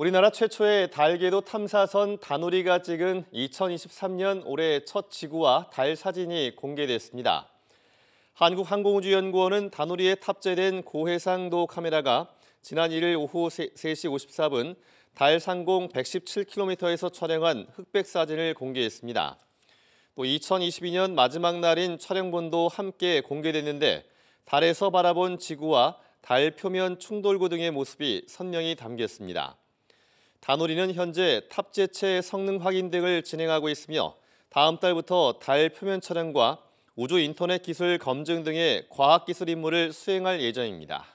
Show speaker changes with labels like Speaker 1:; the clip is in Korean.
Speaker 1: 우리나라 최초의 달궤도 탐사선 다누리가 찍은 2023년 올해 첫 지구와 달 사진이 공개됐습니다. 한국항공우주연구원은 다누리에 탑재된 고해상도 카메라가 지난 1일 오후 3시 54분 달 상공 117km에서 촬영한 흑백 사진을 공개했습니다. 또 2022년 마지막 날인 촬영본도 함께 공개됐는데 달에서 바라본 지구와 달 표면 충돌구 등의 모습이 선명히 담겼습니다. 다놀이는 현재 탑재체 성능 확인 등을 진행하고 있으며 다음 달부터 달 표면 촬영과 우주 인터넷 기술 검증 등의 과학기술 임무를 수행할 예정입니다.